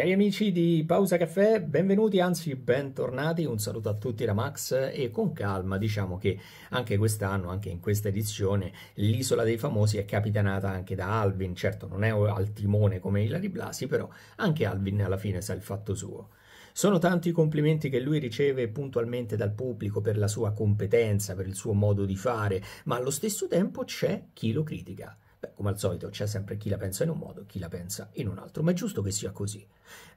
Cari amici di Pausa Caffè, benvenuti, anzi bentornati, un saluto a tutti da Max e con calma diciamo che anche quest'anno, anche in questa edizione, l'isola dei famosi è capitanata anche da Alvin, certo non è al timone come Ilari Blasi, però anche Alvin alla fine sa il fatto suo. Sono tanti i complimenti che lui riceve puntualmente dal pubblico per la sua competenza, per il suo modo di fare, ma allo stesso tempo c'è chi lo critica. Beh, come al solito c'è sempre chi la pensa in un modo, chi la pensa in un altro, ma è giusto che sia così.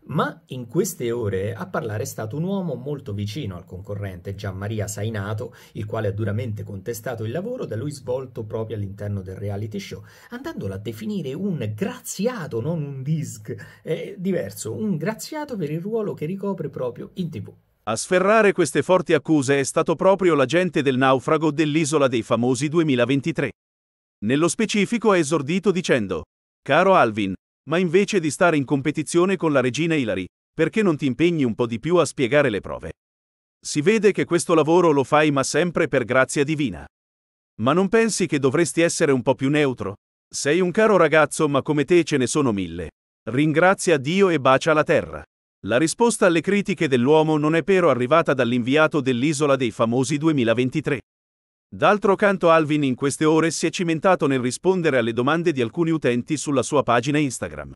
Ma in queste ore a parlare è stato un uomo molto vicino al concorrente, Gianmaria Sainato, il quale ha duramente contestato il lavoro da lui svolto proprio all'interno del reality show, andandolo a definire un graziato, non un disc, è diverso, un graziato per il ruolo che ricopre proprio in tv. A sferrare queste forti accuse è stato proprio l'agente del naufrago dell'Isola dei Famosi 2023. Nello specifico ha esordito dicendo: Caro Alvin, ma invece di stare in competizione con la regina Hilary, perché non ti impegni un po' di più a spiegare le prove? Si vede che questo lavoro lo fai ma sempre per grazia divina. Ma non pensi che dovresti essere un po' più neutro? Sei un caro ragazzo ma come te ce ne sono mille. Ringrazia Dio e bacia la terra. La risposta alle critiche dell'uomo non è però arrivata dall'inviato dell'Isola dei Famosi 2023. D'altro canto Alvin in queste ore si è cimentato nel rispondere alle domande di alcuni utenti sulla sua pagina Instagram.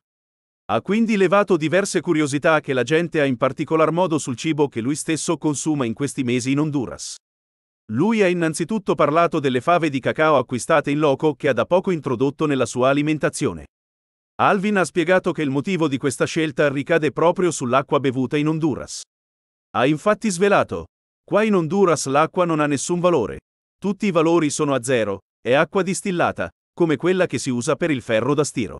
Ha quindi levato diverse curiosità che la gente ha in particolar modo sul cibo che lui stesso consuma in questi mesi in Honduras. Lui ha innanzitutto parlato delle fave di cacao acquistate in loco che ha da poco introdotto nella sua alimentazione. Alvin ha spiegato che il motivo di questa scelta ricade proprio sull'acqua bevuta in Honduras. Ha infatti svelato, qua in Honduras l'acqua non ha nessun valore, tutti i valori sono a zero, è acqua distillata, come quella che si usa per il ferro da stiro.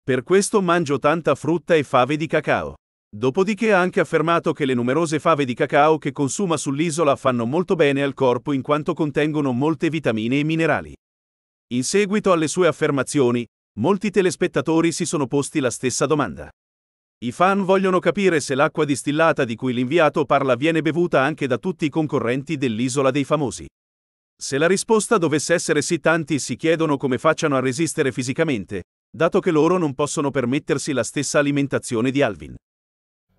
Per questo mangio tanta frutta e fave di cacao. Dopodiché ha anche affermato che le numerose fave di cacao che consuma sull'isola fanno molto bene al corpo in quanto contengono molte vitamine e minerali. In seguito alle sue affermazioni, molti telespettatori si sono posti la stessa domanda. I fan vogliono capire se l'acqua distillata di cui l'inviato parla viene bevuta anche da tutti i concorrenti dell'isola dei famosi. Se la risposta dovesse essere sì, tanti si chiedono come facciano a resistere fisicamente, dato che loro non possono permettersi la stessa alimentazione di Alvin.